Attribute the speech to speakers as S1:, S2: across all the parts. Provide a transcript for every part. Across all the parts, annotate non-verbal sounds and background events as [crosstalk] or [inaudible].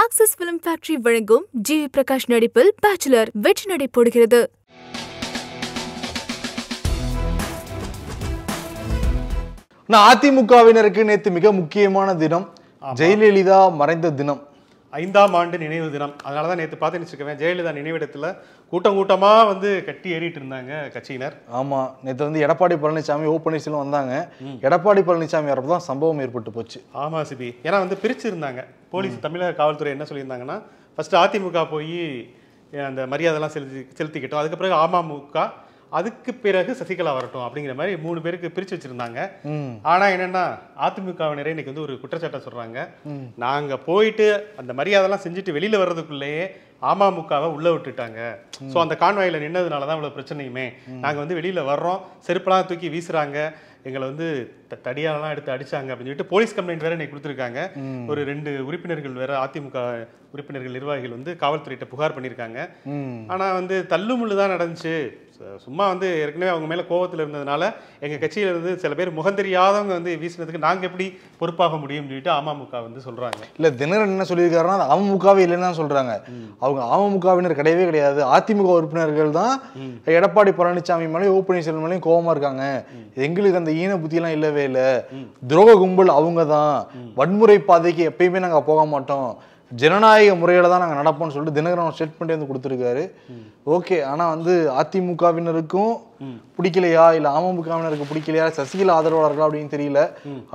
S1: axis film factory வழங்கும் G Prakash நடிப்பில் Bachelor வெற்றி நடைபோடுகிறது
S2: அதிமுகவினருக்கு நேற்று மிக முக்கியமான தினம் ஜெயலலிதா மறைந்த தினம்
S1: ஐந்தாம் ஆண்டு நினைவு தினம் அதனால தான் நேற்று பார்த்து வச்சுக்கவேன் ஜெயலலிதா நினைவிடத்தில் கூட்டம் கூட்டமாக வந்து கட்டி ஏறிட்டு இருந்தாங்க கட்சியினர்
S2: ஆமாம் நேற்று வந்து எடப்பாடி பழனிசாமி ஓ பன்னீர்செல்வம் வந்தாங்க எடப்பாடி பழனிசாமி வரப்போ தான் சம்பவம் ஏற்பட்டு போச்சு
S1: ஆமாம் சிபி ஏன்னா வந்து பிரிச்சு இருந்தாங்க போலீஸ் தமிழக காவல்துறை என்ன சொல்லியிருந்தாங்கன்னா ஃபஸ்ட்டு அதிமுக போய் அந்த மரியாதைலாம் செலுத்தி செலுத்திக்கிட்டோம் அதுக்கு பிறகு அமமுக அதுக்கு பிறகு சசிகலா வரட்டும் அப்படிங்கிற மாதிரி மூணு பேருக்கு பிரித்து வச்சுருந்தாங்க ஆனால் என்னென்னா அதிமுகவினரே இன்னைக்கு வந்து ஒரு குற்றச்சாட்டை சொல்கிறாங்க நாங்கள் போயிட்டு அந்த மரியாதைலாம் செஞ்சுட்டு வெளியில் வர்றதுக்குள்ளேயே அமமுகவை உள்ள விட்டுட்டாங்க ஸோ அந்த கான்வாயில் நின்னதுனால தான் இவ்வளோ பிரச்சனையுமே நாங்கள் வந்து வெளியில் வர்றோம் செருப்பெல்லாம் தூக்கி வீசுகிறாங்க எங்களை வந்து தடியாலலாம் எடுத்து அடிச்சாங்க அப்படின்னு சொல்லிட்டு போலீஸ் கம்ப்ளைண்ட் வேற இன்னைக்கு கொடுத்துருக்காங்க ஒரு ரெண்டு உறுப்பினர்கள் வேற அதிமுக உறுப்பினர்கள் நிர்வாகிகள் வந்து காவல்துறையிட்ட புகார் பண்ணியிருக்காங்க ஆனால் வந்து தள்ளுமுள்ளு தான் நடந்துச்சு சும்மா வந்து ஏற்கனவே அவங்க மேலே கோவத்தில் இருந்ததுனால எங்கள் கட்சியிலேருந்து சில பேர் முகந்தெரியாதவங்க வந்து வீசினதுக்கு நாங்கள் எப்படி பொறுப்பாக முடியும்னு சொல்லிட்டு அமமுக வந்து சொல்கிறாங்க
S2: இல்லை தினர் என்ன சொல்லியிருக்காருன்னா அது அமமுகவே இல்லைன்னு தான் சொல்கிறாங்க அவங்க அமமுகவினர் கிடையவே கிடையாது அதிமுக உறுப்பினர்கள் தான் எடப்பாடி பழனிசாமி மேலே ஓ பன்னீர்செல்வம் மேலேயும் கோபமாக இருக்காங்க எங்களுக்கு அந்த ஈன புத்தியெல்லாம் இல்லவே இல்லை துரோக கும்பல் அவங்க தான் வன்முறை பாதைக்கு எப்பயுமே நாங்கள் போக மாட்டோம் ஜனநாயக முறையில் தான் நாங்கள் நடப்போம்னு சொல்லிட்டு தினகரன் பண்ணி வந்து கொடுத்துருக்காரு ஓகே ஆனால் வந்து அதிமுகவினருக்கும் பிடிக்கலையா இல்லை அமமுகவினருக்கு பிடிக்கலையா சசிகலா ஆதரவாளர்களா அப்படின்னு தெரியல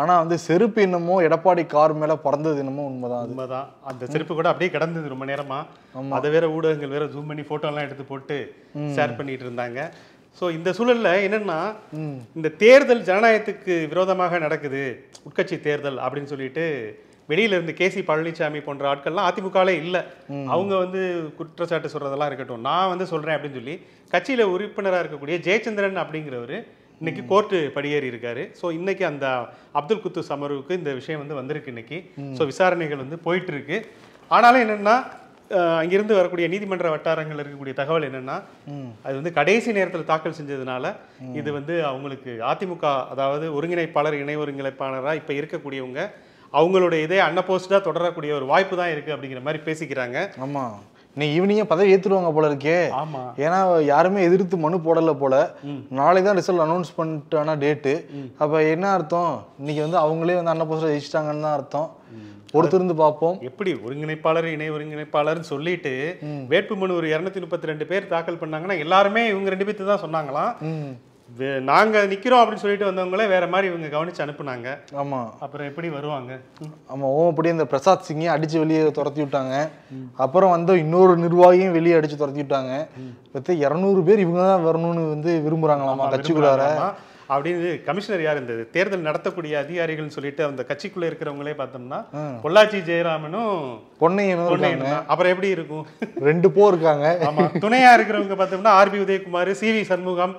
S2: ஆனால் வந்து செருப்பு என்னமோ எடப்பாடி கார் மேலே பறந்தது என்னமோ உண்மைதான் உண்மைதான் அந்த செருப்பு
S1: கூட அப்படியே கிடந்தது ரொம்ப நேரமாக அதை வேற ஊடகங்கள் வேற ஜூம் பண்ணி ஃபோட்டோலாம் எடுத்து போட்டு ஷேர் பண்ணிட்டு இருந்தாங்க ஸோ இந்த சூழலில் என்னென்னா இந்த தேர்தல் ஜனநாயகத்துக்கு விரோதமாக நடக்குது உட்கட்சி தேர்தல் அப்படின்னு சொல்லிட்டு வெளியில இருந்து கே சி பழனிசாமி போன்ற ஆட்கள்லாம் அதிமுகவிலே இல்லை அவங்க வந்து குற்றச்சாட்டு சொல்றதெல்லாம் இருக்கட்டும் நான் வந்து சொல்றேன் அப்படின்னு சொல்லி கட்சியில உறுப்பினராக இருக்கக்கூடிய ஜெயச்சந்திரன் அப்படிங்கிறவர் இன்னைக்கு கோர்ட்டு படியேறி இருக்காரு ஸோ இன்னைக்கு அந்த அப்துல் குத்து சமருவுக்கு இந்த விஷயம் வந்து வந்திருக்கு இன்னைக்கு ஸோ விசாரணைகள் வந்து போயிட்டு இருக்கு ஆனாலும் என்னன்னா அங்கிருந்து வரக்கூடிய நீதிமன்ற வட்டாரங்கள் இருக்கக்கூடிய தகவல் என்னன்னா அது வந்து கடைசி நேரத்தில் தாக்கல் செஞ்சதுனால இது வந்து அவங்களுக்கு அதிமுக அதாவது ஒருங்கிணைப்பாளர் இணை ஒருங்கிணைப்பாளராக இப்போ இருக்கக்கூடியவங்க அவங்களுடைய இதே அன்னபோஸ்டாக தொடரக்கூடிய ஒரு வாய்ப்பு தான் இருக்குது அப்படிங்கிற மாதிரி பேசிக்கிறாங்க
S2: ஆமாம் நீ ஈவினிங்கே பதவி ஏற்றுடுவாங்க போல இருக்கே ஆமா ஏன்னா யாருமே எதிர்த்து மனு போடலை போல நாளை தான் ரிசல்ட் அனௌன்ஸ் பண்ணிட்டான டேட்டு அப்போ என்ன அர்த்தம் இன்னைக்கு வந்து அவங்களே வந்து அன்னபோஸ்டர் ஜெயிச்சிட்டாங்கன்னு தான் அர்த்தம் பொறுத்திருந்து பார்ப்போம் எப்படி
S1: ஒருங்கிணைப்பாளர் இணை ஒருங்கிணைப்பாளர்னு சொல்லிட்டு வேட்புமனு ஒரு இரநூத்தி முப்பத்தி ரெண்டு பேர் தாக்கல் பண்ணாங்கன்னா எல்லாருமே இவங்க ரெண்டு பேர்த்து தான் சொன்னாங்களாம் நாங்கள் நிற்கிறோம் அப்படின்னு சொல்லிட்டு வந்தவங்களே வேற மாதிரி இவங்க கவனிச்சு அனுப்புனாங்க ஆமாம் அப்புறம் எப்படி வருவாங்க
S2: ஆமாம் ஓ அப்படியே இந்த பிரசாத் சிங்கே அடித்து வெளியே துரத்தி விட்டாங்க அப்புறம் வந்து இன்னொரு நிர்வாகியும் வெளியே அடித்து துரத்தி விட்டாங்க பத்து இரநூறு பேர் இவங்க தான் வரணும்னு வந்து விரும்புகிறாங்களாமா கட்சிக்குள்ளார
S1: அப்படின்னு கமிஷனர் யார் இருந்தது தேர்தல் நடத்தக்கூடிய அதிகாரிகள் சொல்லிட்டு அந்த கட்சிக்குள்ள இருக்கிறவங்களே பார்த்தோம்னா பொள்ளாச்சி ஜெயராமனும்
S2: பொன்னையனும்
S1: அப்புறம் எப்படி இருக்கும்
S2: ரெண்டு போ இருக்காங்க ஆமா துணையா
S1: இருக்கிறவங்க பார்த்தோம்னா RB Udhayakumar C V Shanmugam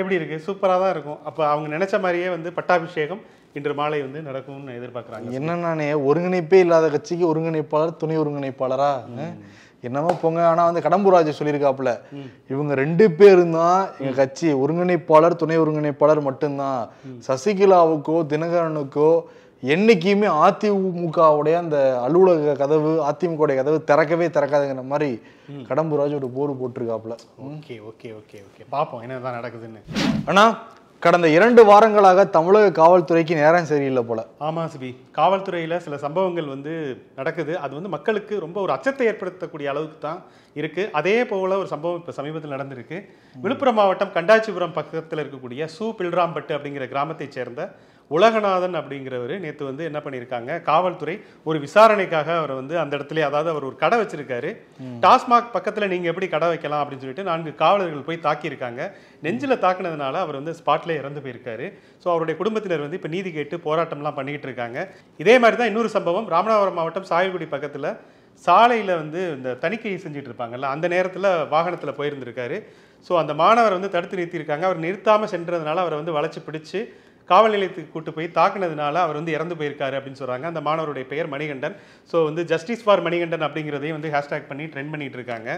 S1: எப்படி இருக்கு சூப்பரா தான் இருக்கும் அப்ப அவங்க நினைச்ச மாதிரியே வந்து பட்டாபிஷேகம் இன்று மாலை வந்து நடக்கும்னு எதிர்பார்க்குறாங்க
S2: என்னன்னே ஒருங்கிணைப்பே இல்லாத கட்சிக்கு ஒருங்கிணைப்பாளர் துணை ஒருங்கிணைப்பாளரா என்னமோ போங்க ஆனால் வந்து கடம்பூராஜ் சொல்லியிருக்காப்புல இவங்க ரெண்டு பேரும் தான் எங்கள் கட்சி ஒருங்கிணைப்பாளர் துணை ஒருங்கிணைப்பாளர் மட்டும்தான் சசிகலாவுக்கோ தினகரனுக்கோ என்னைக்குமே அதிமுகவுடைய அந்த அலுவலக கதவு அதிமுகவுடைய கதவு திறக்கவே திறக்காதுங்கிற மாதிரி கடம்பூராஜ் ஒரு போர் போட்டிருக்காப்புல ஓகே
S1: ஓகே ஓகே ஓகே பார்ப்போம் என்னதான் நடக்குதுன்னு
S2: ஆனா கடந்த இரண்டு வாரங்களாக தமிழக காவல்துறைக்கு நேரம் சரியில்லை போல
S1: ஆமாம் சிபி காவல்துறையில் சில சம்பவங்கள் வந்து நடக்குது அது வந்து மக்களுக்கு ரொம்ப ஒரு அச்சத்தை ஏற்படுத்தக்கூடிய அளவுக்கு தான் இருக்குது அதே போல ஒரு சம்பவம் இப்போ சமீபத்தில் நடந்திருக்கு விழுப்புரம் மாவட்டம் கண்டாச்சிபுரம் பக்கத்தில் இருக்கக்கூடிய சு பில்ராம்பட்டு அப்படிங்கிற கிராமத்தைச் சேர்ந்த உலகநாதன் அப்படிங்கிறவர் நேற்று வந்து என்ன பண்ணியிருக்காங்க காவல்துறை ஒரு விசாரணைக்காக அவர் வந்து அந்த இடத்துல அதாவது அவர் ஒரு கடை வச்சிருக்காரு டாஸ்மாக் பக்கத்தில் நீங்கள் எப்படி கடை வைக்கலாம் அப்படின்னு சொல்லிட்டு நான்கு காவலர்கள் போய் தாக்கியிருக்காங்க நெஞ்சில் தாக்குனதுனால அவர் வந்து ஸ்பாட்டில் இறந்து போயிருக்காரு ஸோ அவருடைய குடும்பத்தினர் வந்து இப்போ நீதி கேட்டு போராட்டம்லாம் பண்ணிக்கிட்டு இருக்காங்க இதே மாதிரி தான் இன்னொரு சம்பவம் ராமநாதபுரம் மாவட்டம் சாயல்குடி பக்கத்தில் சாலையில் வந்து இந்த தணிக்கை செஞ்சுட்டு இருப்பாங்கல்ல அந்த நேரத்தில் வாகனத்தில் போயிருந்திருக்காரு ஸோ அந்த மாணவர் வந்து தடுத்து நிறுத்தியிருக்காங்க அவர் நிறுத்தாமல் சென்றதுனால அவரை வந்து வளைச்சி பிடிச்சி காவல் நிலையத்துக்கு கூட்டு போய் தாக்குனதுனால அவர் வந்து இறந்து போயிருக்காரு அப்படின்னு சொல்றாங்க அந்த மாணவருடைய பெயர் மணிகண்டன் ஸோ வந்து ஜஸ்டிஸ் ஃபார் மணிகண்டன் அப்படிங்கிறதையும் வந்து ஹேஷ்டேக் பண்ணி ட்ரெண்ட் பண்ணிட்டு இருக்காங்க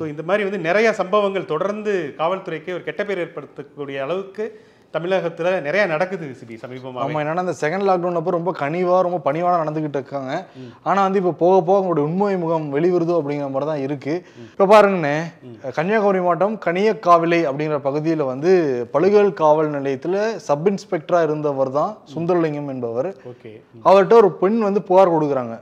S1: ஸோ இந்த மாதிரி வந்து நிறைய சம்பவங்கள் தொடர்ந்து காவல்துறைக்கு ஒரு கெட்ட பேர் ஏற்படுத்தக்கூடிய அளவுக்கு தமிழகத்தில் நிறைய நடக்குது சிபி சமீபமாக
S2: ஆமாம் என்னென்னா அந்த செகண்ட் லாக்டவுன் அப்போ ரொம்ப கனிவாக ரொம்ப பணிவாக நடந்துக்கிட்டு இருக்காங்க ஆனால் வந்து இப்போ போக போக அவங்களுடைய உண்மை முகம் வெளிவருது அப்படிங்கிற மாதிரி தான் இருக்குது இப்போ பாருங்கண்ணே கன்னியாகுமரி மாவட்டம் கனியக்காவிலை அப்படிங்கிற பகுதியில் வந்து பழுகல் காவல் நிலையத்தில் சப் இன்ஸ்பெக்டராக இருந்தவர் தான் சுந்தரலிங்கம் என்பவர் ஓகே அவர்கிட்ட ஒரு பெண் வந்து புகார் கொடுக்குறாங்க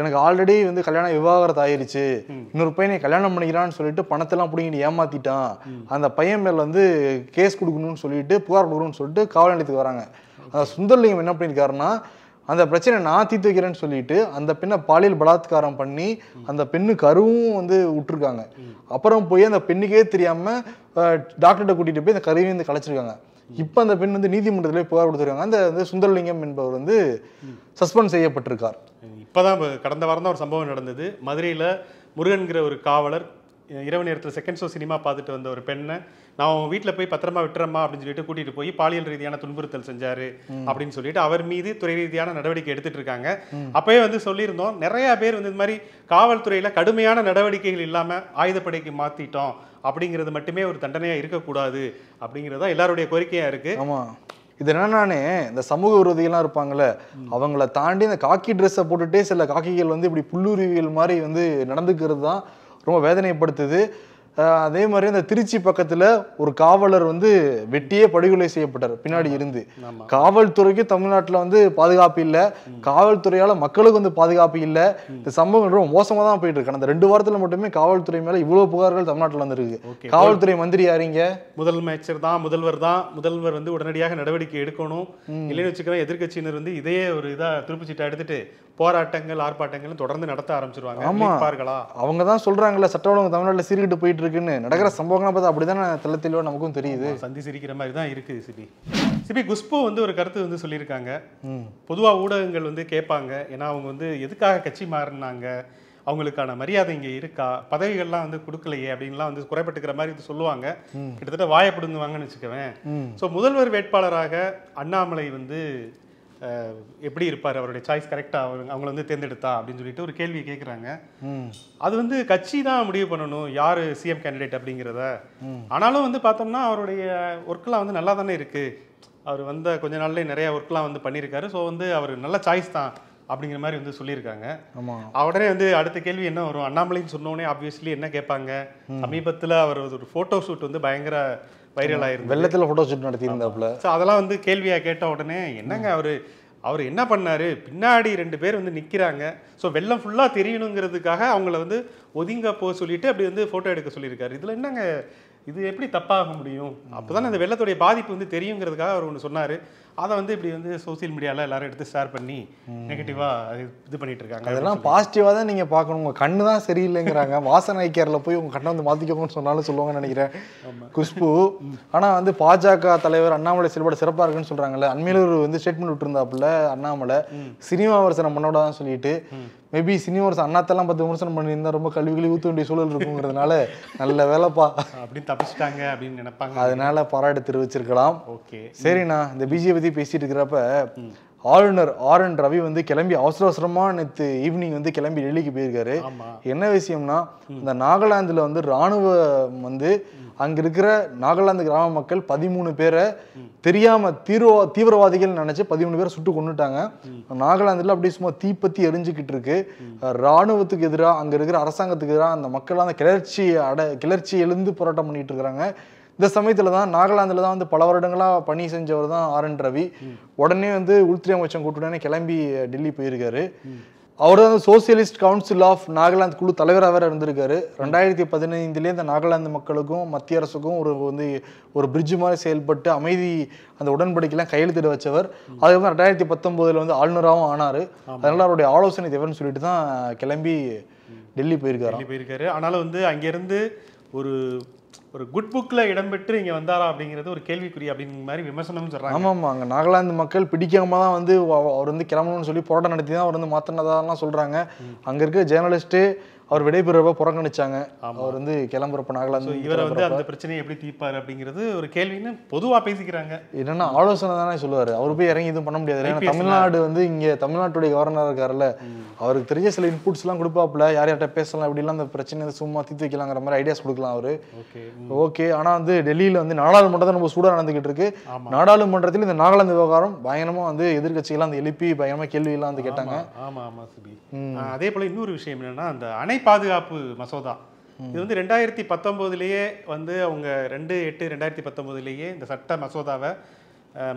S2: எனக்கு ஆல்ரெடி வந்து கல்யாணம் விவாகரத்து ஆயிருச்சு இன்னொரு பையனை கல்யாணம் பண்ணிக்கிறான்னு சொல்லிட்டு பணத்தெல்லாம் பிடிங்கிட்டு ஏமாத்திட்டான் அந்த பையன் மேல வந்து கேஸ் கொடுக்கணும்னு சொல்லிட்டு புகார் கொடுக்குறோன்னு சொல்லிட்டு காவல் நிலையத்துக்கு வராங்க அந்த சுந்தர்லிங்கம் என்ன பண்ணியிருக்காருன்னா அந்த பிரச்சனை நான் தீர்த்து வைக்கிறேன்னு சொல்லிட்டு அந்த பெண்ணை பாலியல் பலாத்காரம் பண்ணி அந்த பெண்ணு கருவும் வந்து விட்டுருக்காங்க அப்புறம் போய் அந்த பெண்ணுக்கே தெரியாம டாக்டர்கிட்ட கூட்டிட்டு போய் அந்த கருவையும் வந்து கலைச்சிருக்காங்க இப்போ அந்த பெண் வந்து நீதிமன்றத்திலே புகார் கொடுத்துருக்காங்க அந்த வந்து சுந்தரலிங்கம் என்பவர் வந்து சஸ்பெண்ட் செய்யப்பட்டிருக்கார்
S1: இப்போதான் கடந்த வாரம் தான் ஒரு சம்பவம் நடந்தது மதுரையில் முருகன்கிற ஒரு காவலர் இரவு நேரத்தில் செகண்ட் ஷோ சினிமா பார்த்துட்டு வந்த ஒரு பெண்ணை நான் அவங்க வீட்டில் போய் பத்திரமா விட்டுறமா அப்படின்னு சொல்லிட்டு கூட்டிகிட்டு போய் பாலியல் ரீதியான துன்புறுத்தல் செஞ்சார் அப்படின்னு சொல்லிட்டு அவர் மீது துறை ரீதியான நடவடிக்கை எடுத்துகிட்டு இருக்காங்க அப்போயே வந்து சொல்லியிருந்தோம் நிறையா பேர் வந்து இந்த மாதிரி காவல்துறையில் கடுமையான நடவடிக்கைகள் இல்லாமல் ஆயுதப்படைக்கு மாற்றிட்டோம் அப்படிங்கிறது மட்டுமே ஒரு தண்டனையாக இருக்கக்கூடாது அப்படிங்கிறது தான் எல்லாருடைய கோரிக்கையாக இருக்குது
S2: ஆமாம் இது என்னன்னானே இந்த சமூக விரோதிகள்லாம் இருப்பாங்களே அவங்கள தாண்டி இந்த காக்கி ட்ரெஸ்ஸை போட்டுகிட்டே சில காக்கிகள் வந்து இப்படி புல்லுருவிகள் மாதிரி வந்து நடந்துக்கிறது தான் ரொம்ப வேதனைப்படுத்துது அதே மாதிரி அந்த திருச்சி பக்கத்துல ஒரு காவலர் வந்து வெட்டியே படுகொலை செய்யப்பட்டார் பின்னாடி இருந்து காவல்துறைக்கு தமிழ்நாட்டுல வந்து பாதுகாப்பு இல்லை காவல்துறையால மக்களுக்கு வந்து பாதுகாப்பு இல்லை இந்த சம்பவம் ரொம்ப மோசமா தான் போயிட்டு இருக்கு அந்த ரெண்டு வாரத்துல மட்டுமே காவல்துறை மேல இவ்வளவு புகார்கள் தமிழ்நாட்டுல வந்துருக்கு காவல்துறை மந்திரி
S1: யாரீங்க முதலமைச்சர் தான் முதல்வர் தான் முதல்வர் வந்து உடனடியாக நடவடிக்கை எடுக்கணும் இல்லைன்னு வச்சுக்கிறேன் எதிர்கட்சியினர் வந்து இதே ஒரு இதா திருப்புச்சீட்டை எடுத்துட்டு போராட்டங்கள் ஆர்ப்பாட்டங்கள் தொடர்ந்து நடத்த ஆரம்பிச்சிருவாங்க
S2: அவங்க தான் சொல்றாங்கல்ல சட்ட ஒழுங்கு தமிழ்நாட்டில் சீர்கிட்டு போயிட்டு போயிட்டு இருக்குன்னு நடக்கிற சம்பவங்களை பார்த்தா அப்படி தானே தளத்திலோ நமக்கும் தெரியுது
S1: சந்தி சிரிக்கிற மாதிரி தான் இருக்குது சிபி சிபி குஷ்பு வந்து ஒரு கருத்து வந்து சொல்லியிருக்காங்க பொதுவாக ஊடகங்கள் வந்து கேட்பாங்க ஏன்னா அவங்க வந்து எதுக்காக கட்சி மாறினாங்க அவங்களுக்கான மரியாதை இங்கே இருக்கா பதவிகள்லாம் வந்து கொடுக்கலையே அப்படின்லாம் வந்து குறைப்பட்டுக்கிற மாதிரி இது சொல்லுவாங்க கிட்டத்தட்ட வாயை வச்சுக்கவேன் ஸோ முதல்வர் வேட்பாளராக அண்ணாமலை வந்து எப்படி இருப்பார் அவருடைய சாய்ஸ் கரெக்டாக அவங்க அவங்கள வந்து தேர்ந்தெடுத்தா அப்படின்னு சொல்லிட்டு ஒரு கேள்வி கேட்குறாங்க அது வந்து கட்சி தான் முடிவு பண்ணணும் யார் சிஎம் கேண்டிடேட் அப்படிங்கிறத ஆனாலும் வந்து பார்த்தோம்னா அவருடைய ஒர்க்கெலாம் வந்து நல்லா தானே இருக்குது அவர் வந்த கொஞ்ச நாள்லேயே நிறையா ஒர்க்கெலாம் வந்து பண்ணியிருக்காரு ஸோ வந்து அவர் நல்ல சாய்ஸ் தான் அப்படிங்கிற மாதிரி வந்து சொல்லியிருக்காங்க உடனே வந்து அடுத்த கேள்வி என்ன வரும் அண்ணாமலைன்னு சொன்னோடனே ஆப்வியஸ்லி என்ன கேட்பாங்க சமீபத்தில் அவர் ஒரு ஃபோட்டோ ஷூட் வந்து பயங்கர வைரல் ஆயிருக்கு வெள்ளத்தில்
S2: ஃபோட்டோ ஷூட் நடத்தியிருந்தாப்புல
S1: ஸோ அதெல்லாம் வந்து கேள்வியாக கேட்ட உடனே என்னங்க அவர் அவர் என்ன பண்ணார் பின்னாடி ரெண்டு பேர் வந்து நிற்கிறாங்க ஸோ வெள்ளம் ஃபுல்லாக தெரியணுங்கிறதுக்காக அவங்கள வந்து ஒதுங்க போக சொல்லிட்டு அப்படி வந்து ஃபோட்டோ எடுக்க சொல்லியிருக்காரு இதில் என்னங்க இது எப்படி தப்பாக முடியும் அப்போ தான் இந்த வெள்ளத்துடைய பாதிப்பு வந்து தெரியுங்கிறதுக்காக அவர் ஒன்று சொன்னார் அதை வந்து இப்படி வந்து சோசியல் மீடியாவில் எல்லாரும் எடுத்து ஷேர் பண்ணி நெகட்டிவாக இது பண்ணிட்டு இருக்காங்க அதெல்லாம்
S2: பாசிட்டிவாக தான் நீங்கள் பார்க்கணும் உங்கள் கண்ணு தான் சரியில்லைங்கிறாங்க [laughs] வாசனை கேரில் போய் உங்கள் கண்ணை வந்து மாற்றிக்கோங்கன்னு சொன்னாலும் சொல்லுவாங்கன்னு நினைக்கிறேன் குஷ்பு [laughs] ஆனால் வந்து பாஜக தலைவர் அண்ணாமலை செயல்பாடு சிறப்பாக இருக்குன்னு சொல்கிறாங்கல்ல அண்மையில் ஒரு வந்து ஸ்டேட்மெண்ட் விட்டுருந்தாப்புல அண்ணாமலை சினிமா விமர்சனம் தான் சொல்லிட்டு மேபி சினிமா வருஷம் அண்ணாத்தெல்லாம் பத்து விமர்சனம் பண்ணியிருந்தா ரொம்ப கல்வி ஊற்ற வேண்டிய சூழல் இருக்குங்கிறதுனால நல்ல வேலைப்பா அப்படின்னு தப்பிச்சிட்டாங்க அப்படின்னு நினைப்பாங்க அதனால பாராட்டு தெரிவிச்சிருக்கலாம் ஓகே சரிண்ணா இந்த பிஜேபி பத்தி பேசிட்டு இருக்கிறப்ப ஆளுநர் ஆர் என் ரவி வந்து கிளம்பி அவசர அவசரமாக நேற்று ஈவினிங் வந்து கிளம்பி டெல்லிக்கு போயிருக்காரு என்ன விஷயம்னா இந்த நாகாலாந்தில் வந்து ராணுவ வந்து அங்கே இருக்கிற நாகாலாந்து கிராம மக்கள் பதிமூணு பேரை தெரியாமல் தீவிரவா தீவிரவாதிகள் நினச்சி பதிமூணு பேரை சுட்டு கொண்டுட்டாங்க நாகாலாந்தில் அப்படியே சும்மா தீப்பத்தி எரிஞ்சுக்கிட்டு இருக்கு ராணுவத்துக்கு எதிராக அங்கே இருக்கிற அரசாங்கத்துக்கு எதிராக அந்த மக்கள் அந்த கிளர்ச்சி அட கிளர்ச்சி எழுந்து போராட்டம் பண்ணிட்டு இருக்கிறாங்க இந்த சமயத்தில் தான் நாகாலாந்தில் தான் வந்து பல வருடங்களாக பணி செஞ்சவர் தான் ஆர் என் ரவி உடனே வந்து உள்துறை அமைச்சம் கூட்டுடனே கிளம்பி டெல்லி போயிருக்காரு அவர் வந்து சோசியலிஸ்ட் கவுன்சில் ஆஃப் நாகாலாந்து குழு தலைவராக வேற இருந்திருக்காரு ரெண்டாயிரத்தி பதினைந்துலேயே இந்த நாகாலாந்து மக்களுக்கும் மத்திய அரசுக்கும் ஒரு வந்து ஒரு பிரிட்ஜு மாதிரி செயல்பட்டு அமைதி அந்த உடன்படிக்கைலாம் கையெழுத்திட வச்சவர் அதுக்கப்புறம் ரெண்டாயிரத்தி பத்தொம்போதில் வந்து ஆளுநராகவும் ஆனார் அதனால அவருடைய ஆலோசனை தேவைன்னு சொல்லிட்டு தான் கிளம்பி டெல்லி போயிருக்காரு போயிருக்காரு ஆனாலும் வந்து அங்கேருந்து ஒரு ஒரு குட் புக்கில்
S1: இடம்பெற்று இங்கே வந்தாரா அப்படிங்கிறது ஒரு கேள்விக்குறி அப்படிங்கிற மாதிரி விமர்சனம் சொல்கிறாங்க ஆமாம்
S2: ஆமாம் அங்கே நாகாலாந்து மக்கள் பிடிக்காம தான் வந்து அவர் வந்து கிளம்பணும்னு சொல்லி போராட்டம் நடத்தி தான் அவர் வந்து மாற்றினதாலாம் சொல்கிறாங்க அங்கே இருக்க ஜேர்னலிஸ்ட்டு அவர் விடைபெறப்ப புறக்கணிச்சாங்க அவர் வந்து கிளம்புறப்ப நாகலாந்து இவரை வந்து அந்த
S1: பிரச்சனையை எப்படி தீர்ப்பாரு அப்படிங்கிறது ஒரு கேள்வின்னு பொதுவாக பேசிக்கிறாங்க
S2: என்னன்னா ஆலோசனை தானே சொல்லுவார் அவர் போய் இறங்கி எதுவும் பண்ண முடியாது ஏன்னா தமிழ்நாடு வந்து இங்கே தமிழ்நாட்டுடைய கவர்னர் இருக்காருல்ல அவருக்கு தெரிஞ்ச சில எல்லாம் கொடுப்பாப்ல யார் யார்கிட்ட பேசலாம் அப்படிலாம் அந்த பிரச்சனை சும்மா தீர்த்து வைக்கலாங்கிற மாதிரி ஐடியாஸ் கொடுக்கலாம் அவர் ஓகே ஆனால் வந்து டெல்லியில் வந்து நாடாளுமன்றத்தை ரொம்ப சூடாக நடந்துகிட்டு இருக்கு நாடாளுமன்றத்தில் இந்த நாகாலாந்து விவகாரம் பயணமாக வந்து எதிர்கட்சிகள் அந்த எழுப்பி பயங்கரமாக கேள்வியெல்லாம் வந்து கேட்டாங்க ஆமாம் ஆமாம்
S1: அதே போல் இன்னொரு விஷயம் என்னன்னா அந்த அணை பாதுகாப்பு மசோதா இது வந்து ரெண்டாயிரத்தி பத்தொம்போதுலேயே வந்து அவங்க ரெண்டு எட்டு ரெண்டாயிரத்தி பத்தொம்போதுலேயே இந்த சட்ட மசோதாவை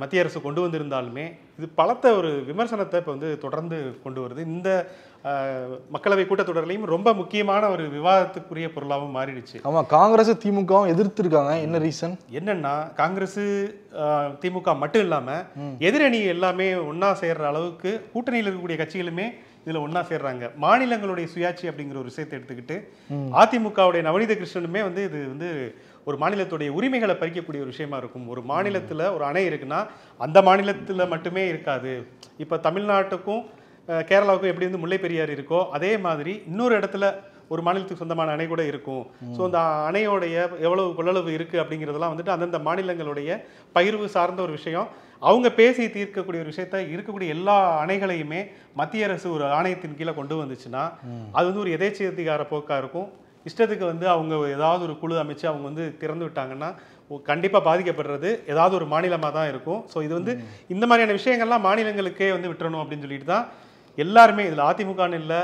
S1: மத்திய அரசு கொண்டு வந்திருந்தாலுமே இது பலத்த ஒரு விமர்சனத்தை இப்போ வந்து தொடர்ந்து கொண்டு வருது இந்த மக்களவை கூட்டத்தொடர்லையும் ரொம்ப முக்கியமான ஒரு விவாதத்துக்குரிய பொருளாகவும் மாறிடுச்சு
S2: ஆமாம் காங்கிரஸ் திமுகவும் எதிர்த்துருக்காங்க என்ன ரீசன்
S1: என்னன்னா காங்கிரஸ் திமுக மட்டும் இல்லாமல் எதிரணி எல்லாமே ஒன்றா சேர்ற அளவுக்கு கூட்டணியில் இருக்கக்கூடிய கட்சிகளுமே இதில் ஒன்றா சேர்றாங்க மாநிலங்களுடைய சுயாட்சி அப்படிங்கிற ஒரு விஷயத்தை எடுத்துக்கிட்டு அதிமுகவுடைய நவநீத கிருஷ்ணனுமே வந்து இது வந்து ஒரு மாநிலத்துடைய உரிமைகளை பறிக்கக்கூடிய ஒரு விஷயமா இருக்கும் ஒரு மாநிலத்தில் ஒரு அணை இருக்குன்னா அந்த மாநிலத்தில் மட்டுமே இருக்காது இப்போ தமிழ்நாட்டுக்கும் கேரளாவுக்கும் எப்படி வந்து முல்லை பெரியார் இருக்கோ அதே மாதிரி இன்னொரு இடத்துல ஒரு மாநிலத்துக்கு சொந்தமான அணை கூட இருக்கும் ஸோ அந்த அணையோடைய எவ்வளவு கொள்ளளவு இருக்குது அப்படிங்கிறதெல்லாம் வந்துட்டு அந்தந்த மாநிலங்களுடைய பயிர்வு சார்ந்த ஒரு விஷயம் அவங்க பேசி தீர்க்கக்கூடிய ஒரு விஷயத்த இருக்கக்கூடிய எல்லா அணைகளையுமே மத்திய அரசு ஒரு ஆணையத்தின் கீழே கொண்டு வந்துச்சுன்னா அது வந்து ஒரு எதேச்சதிகார போக்காக இருக்கும் இஷ்டத்துக்கு வந்து அவங்க ஏதாவது ஒரு குழு அமைச்சு அவங்க வந்து திறந்து விட்டாங்கன்னா கண்டிப்பாக பாதிக்கப்படுறது ஏதாவது ஒரு மாநிலமாக தான் இருக்கும் ஸோ இது வந்து இந்த மாதிரியான விஷயங்கள்லாம் மாநிலங்களுக்கே வந்து விட்டுறணும் அப்படின்னு சொல்லிட்டு தான் எல்லாருமே இதில் அதிமுகன்னு இல்லை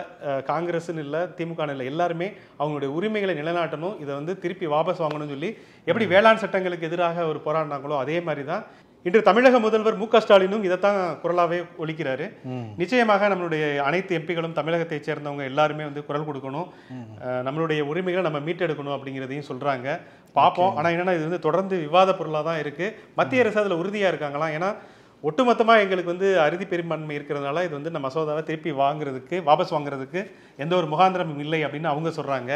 S1: காங்கிரஸ்ன்னு இல்லை திமுகன்னு இல்லை எல்லாருமே அவங்களுடைய உரிமைகளை நிலைநாட்டணும் இதை வந்து திருப்பி வாபஸ் வாங்கணும்னு சொல்லி எப்படி வேளாண் சட்டங்களுக்கு எதிராக அவர் போராடினாங்களோ அதே மாதிரி தான் இன்று தமிழக முதல்வர் மு க ஸ்டாலினும் இதைத்தான் குரலாகவே ஒழிக்கிறாரு நிச்சயமாக நம்மளுடைய அனைத்து எம்பிகளும் தமிழகத்தை சேர்ந்தவங்க எல்லாருமே வந்து குரல் கொடுக்கணும் நம்மளுடைய உரிமைகளை நம்ம மீட்டெடுக்கணும் அப்படிங்கிறதையும் சொல்கிறாங்க பார்ப்போம் ஆனால் என்னென்னா இது வந்து தொடர்ந்து விவாத பொருளாக தான் இருக்குது மத்திய அரசு அதில் உறுதியாக இருக்காங்களாம் ஏன்னா ஒட்டுமொத்தமாக எங்களுக்கு வந்து அறுதி பெரும்பான்மை இருக்கிறதுனால இது வந்து இந்த மசோதாவை திருப்பி வாங்குறதுக்கு வாபஸ் வாங்குறதுக்கு எந்த ஒரு முகாந்திரமும் இல்லை அப்படின்னு அவங்க சொல்கிறாங்க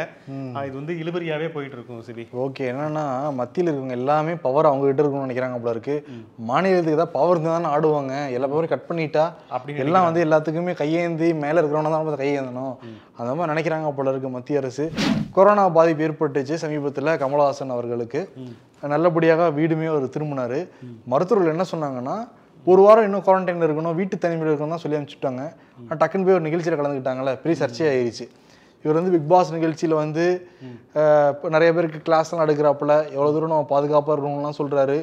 S1: இது வந்து இழுபறியாகவே போயிட்டு இருக்கும் சிபி
S2: ஓகே என்னன்னா மத்தியில் இருக்கவங்க எல்லாமே பவர் அவங்க கிட்ட இருக்கணும்னு நினைக்கிறாங்க போல இருக்கு மாநிலத்துக்கு தான் பவர் இருந்து தானே ஆடுவாங்க எல்லா பவரும் கட் பண்ணிட்டா அப்படி எல்லாம் வந்து எல்லாத்துக்குமே கையேந்தி மேலே இருக்கிறவங்க தான் கையேந்தணும் அந்த மாதிரி நினைக்கிறாங்க போல இருக்கு மத்திய அரசு கொரோனா பாதிப்பு ஏற்பட்டுச்சு சமீபத்தில் கமலஹாசன் அவர்களுக்கு நல்லபடியாக வீடுமே அவர் திரும்பினார் மருத்துவர்கள் என்ன சொன்னாங்கன்னா ஒரு வாரம் இன்னும் குவாரண்டைனில் இருக்கணும் வீட்டு தனிமையில் இருக்கணும் தான் சொல்லி அனுப்பிச்சுட்டாங்க ஆனால் டக்குன்னு போய் ஒரு நிகழ்ச்சியில் கலந்துக்கிட்டாங்களே பெரிய சர்ச்சையாக ஆயிடுச்சு இவர் வந்து பிக் பாஸ் நிகழ்ச்சியில் வந்து நிறைய பேருக்கு கிளாஸ்லாம் நடக்கிறாப்புல எவ்வளோ தூரம் நம்ம பாதுகாப்பாக இருக்கணும்லாம் சொல்கிறாரு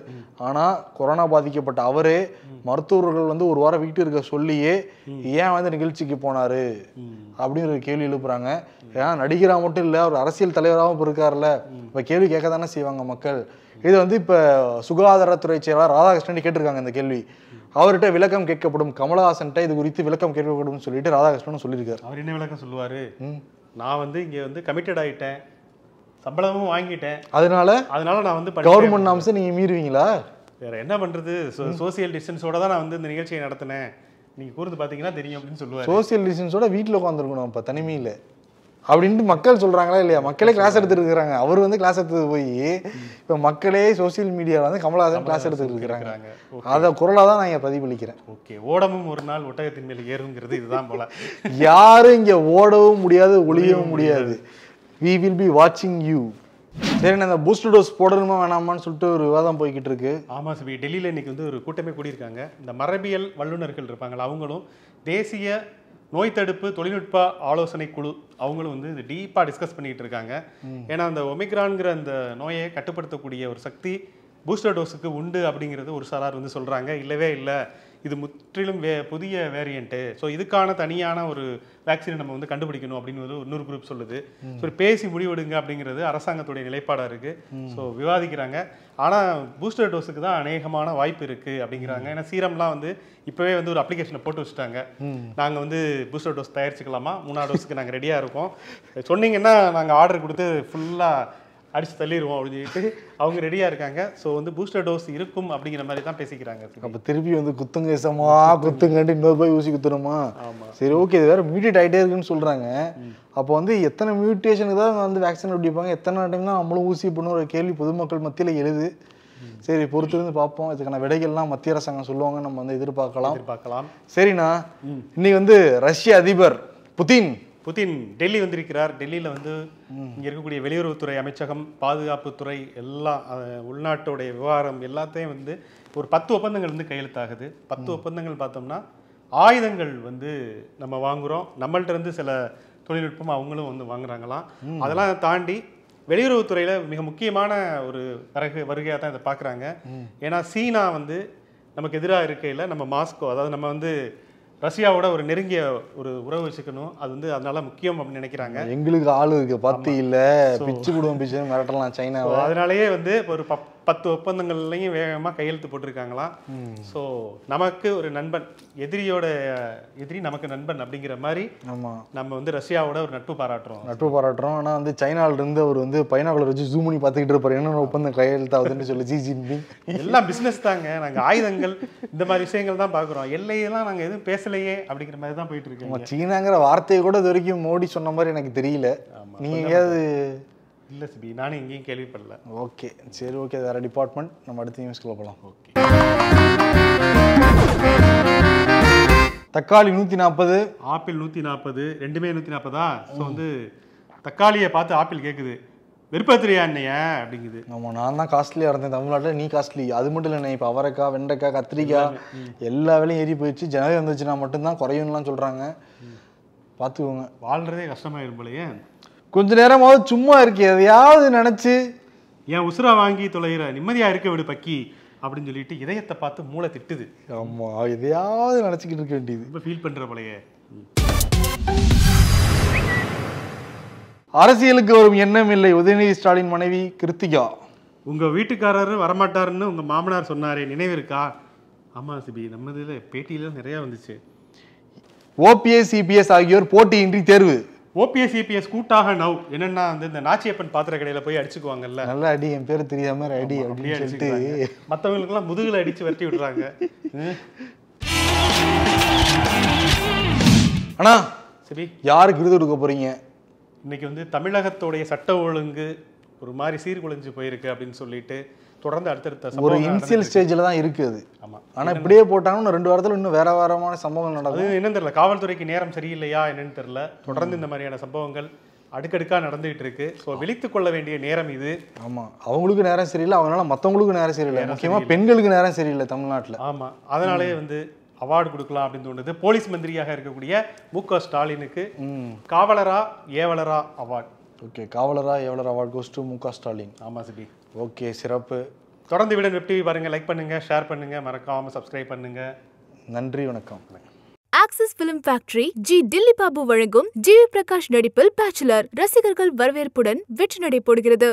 S2: ஆனால் கொரோனா பாதிக்கப்பட்ட அவரே மருத்துவர்கள் வந்து ஒரு வாரம் வீட்டு இருக்க சொல்லியே ஏன் வந்து நிகழ்ச்சிக்கு போனார் ஒரு கேள்வி எழுப்புறாங்க ஏன்னா நடிகராக மட்டும் இல்லை அவர் அரசியல் தலைவராகவும் இருக்கார்ல இப்போ கேள்வி கேட்க தானே செய்வாங்க மக்கள் இது வந்து இப்போ சுகாதாரத்துறை செயலாளர் ராதாகிருஷ்ணன் கேட்டிருக்காங்க இந்த கேள்வி அவர்கிட்ட விளக்கம் கேட்கப்படும் கமலஹாசன்ட்ட இது குறித்து விளக்கம் கேட்கப்படும் சொல்லிட்டு ராதாகிருஷ்ணன் சொல்லியிருக்காரு
S1: அவர் என்ன விளக்கம் சொல்லுவார் நான் வந்து இங்கே வந்து கமிட்டட் ஆகிட்டேன் சம்பளமும் வாங்கிட்டேன் அதனால அதனால நான் வந்து கவர்மெண்ட்
S2: அம்சம் நீங்கள் மீறுவீங்களா
S1: வேற என்ன பண்ணுறது சோசியல் டிஸ்டன்ஸோட தான் நான் வந்து இந்த நிகழ்ச்சியை நடத்தினேன் நீங்கள் கூறுது பார்த்தீங்கன்னா தெரியும் அப்படின்னு சொல்லுவார் சோசியல்
S2: டிஸ்டன்ஸோட வீட்டில் உட்காந்துருக்கணும் இப்போ தனிமையில் அப்படின்ட்டு மக்கள் சொல்கிறாங்களா இல்லையா மக்களே கிளாஸ் எடுத்துட்டு இருக்கிறாங்க அவர் வந்து கிளாஸ் எடுத்தது போய் இப்போ மக்களே சோசியல் மீடியாவில் வந்து கமலஹாசன் கிளாஸ் எடுத்துட்டு இருக்கிறாங்க அதை குரலாக தான் நான் இங்கே பதிவளிக்கிறேன் ஓகே
S1: ஓடமும் ஒரு நாள் ஒட்டகத்தின் மேல் ஏறுங்கிறது இதுதான் போல
S2: [laughs] யாரும் இங்கே ஓடவும் முடியாது ஒளியவும் முடியாது வி வில் பி வாட்சிங் யூ சரி அந்த பூஸ்டர் டோஸ் போடணுமா வேணாமான்னு சொல்லிட்டு ஒரு விவாதம் போய்கிட்டு இருக்கு
S1: ஆமாம் சிபி டெல்லியில் இன்னைக்கு வந்து ஒரு கூட்டமே கூடியிருக்காங்க இந்த மரபியல் வல்லுநர்கள் இருப்பாங்களா அவங்களும் தேசிய நோய் தடுப்பு தொழில்நுட்ப ஆலோசனை குழு அவங்களும் வந்து இது டீப்பாக டிஸ்கஸ் பண்ணிகிட்டு இருக்காங்க ஏன்னா அந்த ஒமிக்ரான்கிற அந்த நோயை கட்டுப்படுத்தக்கூடிய ஒரு சக்தி பூஸ்டர் டோஸுக்கு உண்டு அப்படிங்கிறது ஒரு சாரார் வந்து சொல்கிறாங்க இல்லவே இல்லை இது முற்றிலும் வே புதிய வேரியண்ட்டு ஸோ இதுக்கான தனியான ஒரு வேக்சினை நம்ம வந்து கண்டுபிடிக்கணும் அப்படின்னு ஒரு இன்னொரு குரூப் சொல்லுது ஸோ பேசி முடிவெடுங்க அப்படிங்கிறது அரசாங்கத்துடைய நிலைப்பாடாக இருக்குது ஸோ விவாதிக்கிறாங்க ஆனால் பூஸ்டர் டோஸுக்கு தான் அநேகமான வாய்ப்பு இருக்குது அப்படிங்கிறாங்க ஏன்னா சீரம்லாம் வந்து இப்போவே வந்து ஒரு அப்ளிகேஷனை போட்டு வச்சுட்டாங்க நாங்கள் வந்து பூஸ்டர் டோஸ் தயாரிச்சுக்கலாமா மூணா டோஸுக்கு நாங்கள் ரெடியாக இருக்கோம் சொன்னீங்கன்னா நாங்கள் ஆர்டர் கொடுத்து ஃபுல்லாக அடித்து தள்ளிடுவோம் அப்படின்னு சொல்லிட்டு அவங்க ரெடியாக இருக்காங்க ஸோ வந்து பூஸ்டர் டோஸ் இருக்கும் அப்படிங்கிற மாதிரி தான் பேசிக்கிறாங்க
S2: அப்போ திருப்பி வந்து குத்துங்க இசமா குத்துங்கன்ட்டு இன்னொரு போய் ஊசி குத்துணுமா ஆமாம் சரி ஓகே இது வேறு மியூட்டேட் ஆகிட்டே இருக்குன்னு சொல்கிறாங்க அப்போ வந்து எத்தனை மியூட்டேஷனுக்கு தான் வந்து வேக்சின் அப்படிப்பாங்க எத்தனை டைம் தான் நம்மளும் ஊசி பண்ணும் ஒரு கேள்வி பொதுமக்கள் மத்தியில் எழுது சரி பொறுத்திருந்து பார்ப்போம் இதுக்கான விடைகள்லாம் மத்திய அரசாங்கம் சொல்லுவாங்க நம்ம வந்து எதிர்பார்க்கலாம் எதிர்பார்க்கலாம் சரிண்ணா இன்னைக்கு வந்து ரஷ்ய அதிபர் புதின்
S1: புதின் டெல்லி வந்திருக்கிறார் டெல்லியில் வந்து இங்கே இருக்கக்கூடிய வெளியுறவுத்துறை அமைச்சகம் பாதுகாப்புத்துறை எல்லா உள்நாட்டுடைய விவகாரம் எல்லாத்தையும் வந்து ஒரு பத்து ஒப்பந்தங்கள் வந்து கையெழுத்தாகுது பத்து ஒப்பந்தங்கள் பார்த்தோம்னா ஆயுதங்கள் வந்து நம்ம வாங்குகிறோம் நம்மள்ட்ட இருந்து சில தொழில்நுட்பம் அவங்களும் வந்து வாங்குறாங்களாம் அதெல்லாம் தாண்டி வெளியுறவுத்துறையில் மிக முக்கியமான ஒரு வரகு வருகையாக தான் இதை பார்க்குறாங்க ஏன்னா சீனா வந்து நமக்கு எதிராக இருக்கையில் நம்ம மாஸ்கோ அதாவது நம்ம வந்து ரஷ்யாவோட ஒரு நெருங்கிய ஒரு உறவு வச்சுக்கணும் அது வந்து அதனால முக்கியம் அப்படின்னு நினைக்கிறாங்க
S2: எங்களுக்கு ஆளு இருக்கு பத்து இல்ல பிச்சு கொடுவோம் பிச்சு மிரட்டலாம் சைனா
S1: அதனாலயே வந்து ஒரு பப் பத்து ஒப்பந்தங்கள்லையும் வேகமாக கையெழுத்து போட்டிருக்காங்களா ஸோ நமக்கு ஒரு நண்பன் எதிரியோட எதிரி நமக்கு நண்பன் அப்படிங்கிற மாதிரி நம்ம வந்து ரஷ்யாவோட ஒரு நட்பு பாராட்டுறோம்
S2: நட்பு பாராட்டுறோம் ஆனால் வந்து சைனாவிலிருந்து அவர் வந்து பைனாக்குள்ள வச்சு ஜூம் பண்ணி பார்த்துக்கிட்டு இருப்பார் என்னென்ன ஒப்பந்தம் கையெழுத்தாவதுன்னு சொல்லி ஜி ஜின்பிங்
S1: எல்லாம் பிஸ்னஸ் தாங்க நாங்கள் ஆயுதங்கள் இந்த மாதிரி விஷயங்கள் தான் பார்க்குறோம் எல்லையெல்லாம் நாங்கள் எதுவும் பேசலையே அப்படிங்கிற மாதிரி தான் போயிட்டு இருக்கோம்
S2: சீனாங்கிற வார்த்தையை கூட இது வரைக்கும் மோடி சொன்ன மாதிரி எனக்கு தெரியல நீங்கள் எங்கேயாவது இல்லை சிபி நானும் எங்கேயும் கேள்விப்படல ஓகே சரி ஓகே வேறு டிபார்ட்மெண்ட் நம்ம அடுத்த நியூஸ்க்குள்ளே போகலாம் ஓகே தக்காளி நூற்றி நாற்பது
S1: ஆப்பிள் நூற்றி நாற்பது ரெண்டுமே நூற்றி நாற்பதா ஸோ வந்து
S2: தக்காளியை பார்த்து ஆப்பிள் கேட்குது வெறுப்பத்திரியா என்னையா அப்படிங்குது ஆமாம் நான் தான் காஸ்ட்லியாக இருந்தேன் தமிழ்நாட்டில் நீ காஸ்ட்லி அது மட்டும் இல்லை இப்போ அவரைக்காய் வெண்டைக்காய் கத்திரிக்காய் எல்லா வேலையும் ஏறி போயிடுச்சு ஜனவரி வந்துச்சுன்னா மட்டும்தான் குறையும்லாம் சொல்கிறாங்க பார்த்துக்கோங்க
S1: வாழ்கிறதே கஷ்டமாயிரும் போலயே
S2: கொஞ்ச நேரமாவது சும்மா இருக்கு எதையாவது நினச்சி
S1: என் உசுரா வாங்கி தொலைகிற நிம்மதியாக இருக்க விடு பக்கி அப்படின்னு சொல்லிட்டு இதயத்தை பார்த்து மூளை திட்டுது
S2: ஆமாம் எதையாவது நினச்சிக்கிட்டு இருக்க வேண்டியது இப்போ ஃபீல் பண்ணுற போலையே அரசியலுக்கு வரும் எண்ணம் இல்லை உதயநிதி ஸ்டாலின் மனைவி கிருத்திகா உங்கள்
S1: வீட்டுக்காரரு வரமாட்டாருன்னு உங்கள் மாமனார் சொன்னாரே நினைவு இருக்கா ஆமாம் சிபி நம்ம இதில் பேட்டியில் நிறையா வந்துச்சு
S2: ஓபிஎஸ் சிபிஎஸ் ஆகியோர் போட்டியின்றி தேர்வு ஓபிஎஸ் இபிஎஸ்
S1: கூட்டாக நவ் என்னன்னா வந்து இந்த நாச்சியப்பன் பாத்திர கடையில போய் அடிச்சுக்குவாங்கல்ல நல்லா
S2: அடி என் பேர் தெரியாம மாதிரி அடி அப்படின்னு சொல்லிட்டு
S1: மற்றவங்களுக்குலாம் முதுகில் அடிச்சு வெட்டி விடுறாங்க
S2: அண்ணா சரி யார் விருது கொடுக்க போறீங்க
S1: இன்னைக்கு வந்து தமிழகத்தோடைய சட்ட ஒழுங்கு ஒரு மாதிரி சீர்குலைஞ்சு போயிருக்கு அப்படின்னு சொல்லிட்டு தொடர்ந்து அடுத்தடுத்த ஒரு இன்சியல்
S2: ஸ்டேஜில் தான் இருக்குது ஆமாம் ஆனால் இப்படியே போட்டாலும் ரெண்டு வாரத்தில் இன்னும் வேற வாரமான சம்பவங்கள் நடக்கும்
S1: என்னன்னு தெரியல காவல்துறைக்கு நேரம் சரியில்லையா என்னன்னு தெரியல தொடர்ந்து இந்த மாதிரியான சம்பவங்கள் அடுக்கடுக்காக நடந்துகிட்டு இருக்கு ஸோ விழித்து கொள்ள வேண்டிய நேரம் இது
S2: ஆமாம் அவங்களுக்கு நேரம் சரியில்லை அவங்களால மற்றவங்களுக்கும் நேரம் சரியில்லை முக்கியமாக பெண்களுக்கு நேரம் சரியில்லை தமிழ்நாட்டில் ஆமாம் அதனாலே
S1: வந்து அவார்டு கொடுக்கலாம் அப்படின்னு தோணுது போலீஸ் மந்திரியாக இருக்கக்கூடிய மு க ஸ்டாலினுக்கு காவலரா ஏவலரா
S2: அவார்டு ஓகே காவலரா ஏவலர் அவார்டு கோஸ்ட் மு க ஸ்டாலின் ஆமாம் சிபி ஓகே சிறப்பு தொடர்ந்து
S1: விட வெப் டிவி பாருங்கள் லைக் பண்ணுங்கள் ஷேர் பண்ணுங்கள்
S2: மறக்காமல் சப்ஸ்கிரைப் பண்ணுங்கள் நன்றி
S1: வணக்கம் Axess film factory G Dilli Babu வழங்கும் ஜி பிரகாஷ் நடிப்பில்
S2: பேச்சுலர் ரசிகர்கள் வரவேற்புடன் வெற்றி நடை போடுகிறது